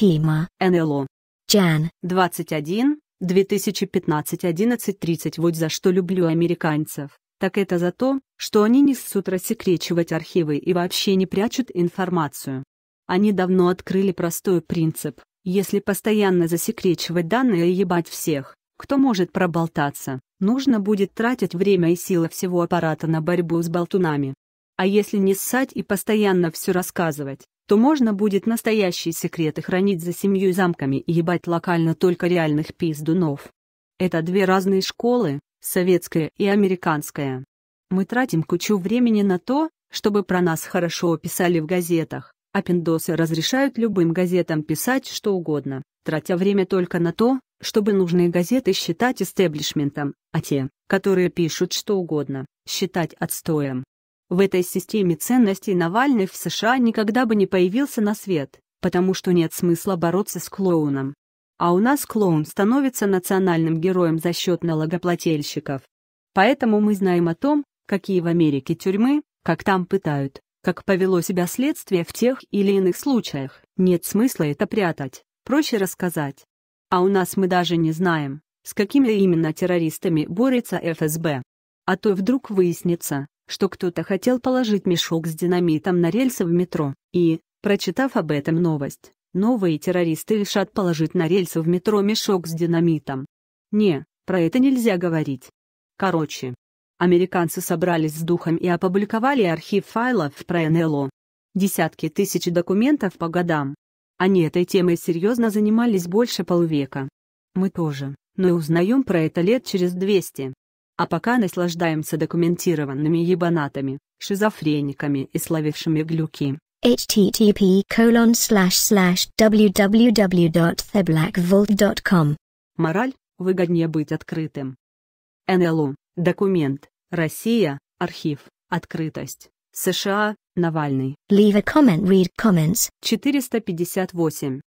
Тима. НЛО. Чан. 21, 2015 11 Вот за что люблю американцев. Так это за то, что они не ссут рассекречивать архивы и вообще не прячут информацию. Они давно открыли простой принцип. Если постоянно засекречивать данные и ебать всех, кто может проболтаться, нужно будет тратить время и силы всего аппарата на борьбу с болтунами. А если не ссать и постоянно все рассказывать, то можно будет настоящие секреты хранить за семью замками и ебать локально только реальных пиздунов. Это две разные школы, советская и американская. Мы тратим кучу времени на то, чтобы про нас хорошо писали в газетах, а пиндосы разрешают любым газетам писать что угодно, тратя время только на то, чтобы нужные газеты считать истеблишментом, а те, которые пишут что угодно, считать отстоем. В этой системе ценностей Навальный в США никогда бы не появился на свет, потому что нет смысла бороться с клоуном. А у нас клоун становится национальным героем за счет налогоплательщиков. Поэтому мы знаем о том, какие в Америке тюрьмы, как там пытают, как повело себя следствие в тех или иных случаях. Нет смысла это прятать, проще рассказать. А у нас мы даже не знаем, с какими именно террористами борется ФСБ. А то вдруг выяснится, что кто-то хотел положить мешок с динамитом на рельсы в метро, и, прочитав об этом новость, новые террористы решат положить на рельсы в метро мешок с динамитом. Не, про это нельзя говорить. Короче, американцы собрались с духом и опубликовали архив файлов про НЛО. Десятки тысяч документов по годам. Они этой темой серьезно занимались больше полвека. Мы тоже, но узнаем про это лет через 200. А пока наслаждаемся документированными ебанатами, шизофрениками и словившими глюки http colon slash slash www.theblackvault.com Мораль – выгоднее быть открытым. НЛУ – документ. Россия – архив. Открытость. США – Навальный. Leave a comment, read comments. 458.